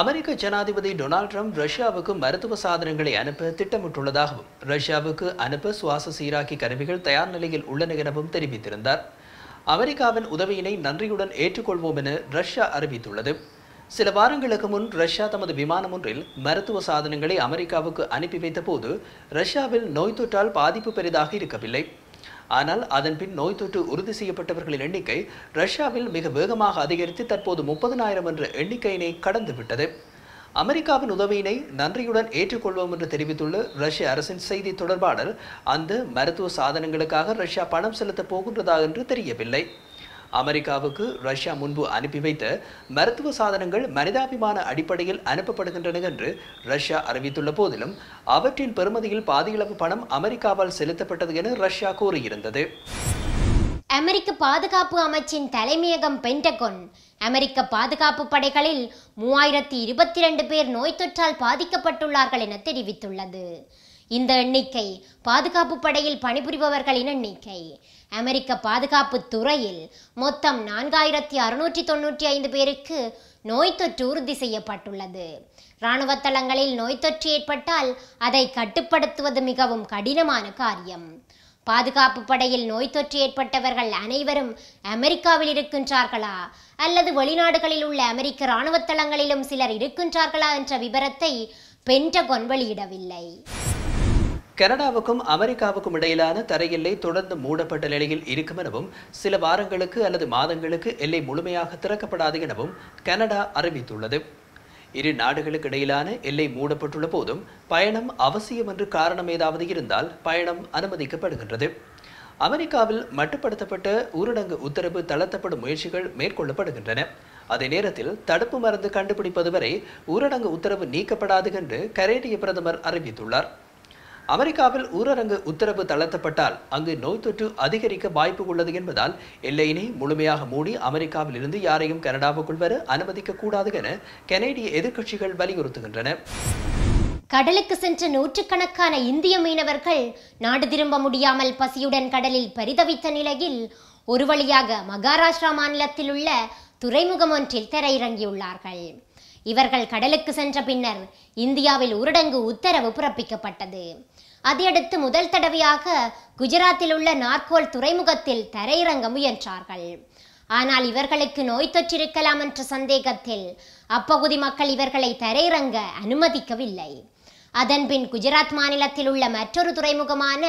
அமெரிக்க ஜனாதிபதி Donald Trump ரஷ்யாவுக்கு மருத்துவ சாதனங்களை அனுப்ப திட்டமிட்டுள்ளதாகவும் ரஷ்யாவுக்கு அனுப்ப சுவாச சீராக்கி கருவிகள் தயார் நிலையில் உள்ளன எனவும் தெரிவித்திருந்தார் அமெரிக்காவின் உதவியினை நன்றியுடன் ஏற்றுக்கொள்வோம் என ரஷ்யா அறிவித்துள்ளது சில வாரங்களுக்கு முன் ரஷ்யா தமது விமானம் ஒன்றில் மருத்துவ சாதனங்களை அமெரிக்காவுக்கு அனுப்பி வைத்த ரஷ்யாவில் நோய் தொற்றால் பாதிப்பு பெரிதாக இருக்கவில்லை ஆனால் அதன் பின் நோய் தொற்று உறுதி செய்யப்பட்டவர்களின் எண்ணிக்கை ரஷ்யாவில் மிக வேகமாக அதிகரித்து தற்போது முப்பதனாயிரம் என்ற எண்ணிக்கையினை கடந்துவிட்டது அமெரிக்காவின் உதவியினை நன்றியுடன் ஏற்றுக்கொள்வோம் என்று தெரிவித்துள்ள ரஷ்ய அரசின் செய்தி தொடர்பாளர் அந்த மருத்துவ சாதனங்களுக்காக ரஷ்யா பணம் செலுத்தப் போகின்றதா என்று தெரியவில்லை அமெரிக்காவுக்கு ரஷ்யா முன்பு அனுப்பி வைத்த மருத்துவ சாதனங்கள் மனிதாபிமான அடிப்படையில் அனுப்பப்படுகின்றன என்று ரஷ்யா அறிவித்துள்ள போதிலும் அவற்றின் பெறுமதியில் பாதியளவு பணம் அமெரிக்காவால் செலுத்தப்பட்டது என ரஷ்யா கூறியிருந்தது அமெரிக்க பாதுகாப்பு அமைச்சின் தலைமையகம் பென்டகொன் அமெரிக்க பாதுகாப்பு படைகளில் மூவாயிரத்தி இருபத்தி ரெண்டு பேர் நோய் தொற்றால் பாதிக்கப்பட்டுள்ளார்கள் என தெரிவித்துள்ளது இந்த எண்ணிக்கை பாதுகாப்பு படையில் பணிபுரிபவர்களின் எண்ணிக்கை அமெரிக்க பாதுகாப்பு துறையில் மொத்தம் நான்காயிரத்தி அறுநூற்றி தொன்னூற்றி ஐந்து பேருக்கு நோய் தொற்று உறுதி செய்யப்பட்டுள்ளது இராணுவ தளங்களில் நோய் தொற்று ஏற்பட்டால் அதை கட்டுப்படுத்துவது மிகவும் கடினமான காரியம் பாதுகாப்பு படையில் நோய் தொற்று ஏற்பட்டவர்கள் அனைவரும் அமெரிக்காவில் இருக்கின்றார்களா அல்லது வெளிநாடுகளில் உள்ள அமெரிக்க இராணுவ தளங்களிலும் சிலர் இருக்கின்றார்களா என்ற விவரத்தை பென்ற வெளியிடவில்லை கனடாவுக்கும் அமெரிக்காவுக்கும் இடையிலான தரையெல்லை தொடர்ந்து மூடப்பட்ட நிலையில் இருக்கும் எனவும் சில வாரங்களுக்கு அல்லது மாதங்களுக்கு எல்லை முழுமையாக திறக்கப்படாது எனவும் கனடா அறிவித்துள்ளது இரு நாடுகளுக்கு இடையிலான எல்லை மூடப்பட்டுள்ள போதும் பயணம் அவசியம் என்று காரணம் ஏதாவது இருந்தால் பயணம் அனுமதிக்கப்படுகின்றது அமெரிக்காவில் மட்டுப்படுத்தப்பட்ட ஊரடங்கு உத்தரவு தளர்த்தப்படும் முயற்சிகள் மேற்கொள்ளப்படுகின்றன அதே நேரத்தில் தடுப்பு மருந்து கண்டுபிடிப்பது வரை ஊரடங்கு உத்தரவு நீக்கப்படாது என்று கரேடிய பிரதமர் அறிவித்துள்ளார் அமெரிக்காவில் ஊரடங்கு உத்தரவு தளர்த்தப்பட்டால் அங்கு நோய் தொற்று அதிகரிக்க வாய்ப்பு உள்ளது என்பதால் எல்லையினை முழுமையாக மூடி அமெரிக்காவில் இருந்து யாரையும் கனடாவுக்குள் வர அனுமதிக்க கூடாது என கனேடிய எதிர்க்கட்சிகள் வலியுறுத்துகின்றன கடலுக்கு சென்ற நூற்றுக்கணக்கான இந்திய மீனவர்கள் நாடு திரும்ப முடியாமல் பசியுடன் கடலில் பரிதவித்த நிலையில் ஒரு வழியாக மகாராஷ்டிரா மாநிலத்தில் உள்ள துறைமுகம் ஒன்றில் திரையிறங்கியுள்ளார்கள் இவர்கள் கடலுக்கு சென்ற பின்னர் இந்தியாவில் ஊரடங்கு உத்தரவு பிறப்பிக்கப்பட்டது அதையடுத்து முதல் தடவையாக குஜராத்தில் உள்ள நார்கோல் துறைமுகத்தில் தரையிறங்க முயன்றார்கள் ஆனால் இவர்களுக்கு நோய் தொற்றிருக்கலாம் என்ற சந்தேகத்தில் அப்பகுதி மக்கள் இவர்களை தரையிறங்க அனுமதிக்கவில்லை அதன்பின் குஜராத் மாநிலத்தில் உள்ள மற்றொரு துறைமுகமான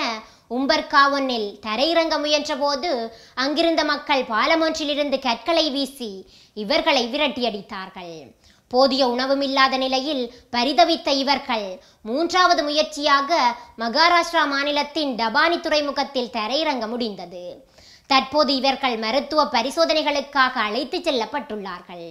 உம்பர்காவனில் தரையிறங்க முயன்றபோது அங்கிருந்த மக்கள் பாலமொன்றிலிருந்து கற்களை வீசி இவர்களை விரட்டியடித்தார்கள் போதிய உணவுமில்லாத நிலையில் பரிதவித்த இவர்கள் மூன்றாவது முயற்சியாக மகாராஷ்டிரா மாநிலத்தின் டபானி துறைமுகத்தில் தரையிறங்க முடிந்தது தற்போது இவர்கள் மருத்துவ பரிசோதனைகளுக்காக அழைத்து செல்லப்பட்டுள்ளார்கள்